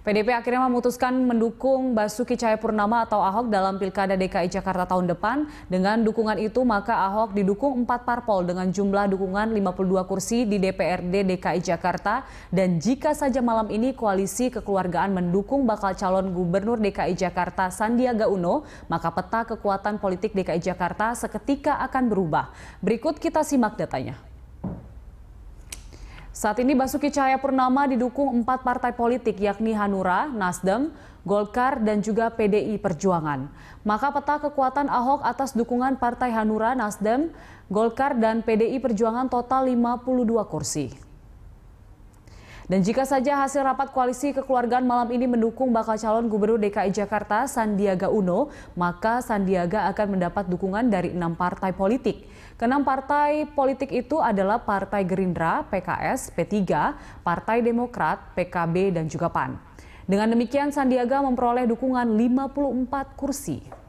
PDP akhirnya memutuskan mendukung Basuki Cahayapurnama atau Ahok dalam Pilkada DKI Jakarta tahun depan. Dengan dukungan itu, maka Ahok didukung empat parpol dengan jumlah dukungan 52 kursi di DPRD DKI Jakarta. Dan jika saja malam ini koalisi kekeluargaan mendukung bakal calon Gubernur DKI Jakarta Sandiaga Uno, maka peta kekuatan politik DKI Jakarta seketika akan berubah. Berikut kita simak datanya. Saat ini Basuki Cahaya Purnama didukung empat partai politik yakni Hanura, Nasdem, Golkar, dan juga PDI Perjuangan. Maka peta kekuatan Ahok atas dukungan partai Hanura, Nasdem, Golkar, dan PDI Perjuangan total 52 kursi. Dan jika saja hasil rapat koalisi kekeluargaan malam ini mendukung bakal calon gubernur DKI Jakarta Sandiaga Uno, maka Sandiaga akan mendapat dukungan dari enam partai politik. Kenam partai politik itu adalah Partai Gerindra, PKS, P3, Partai Demokrat, PKB, dan juga PAN. Dengan demikian Sandiaga memperoleh dukungan 54 kursi.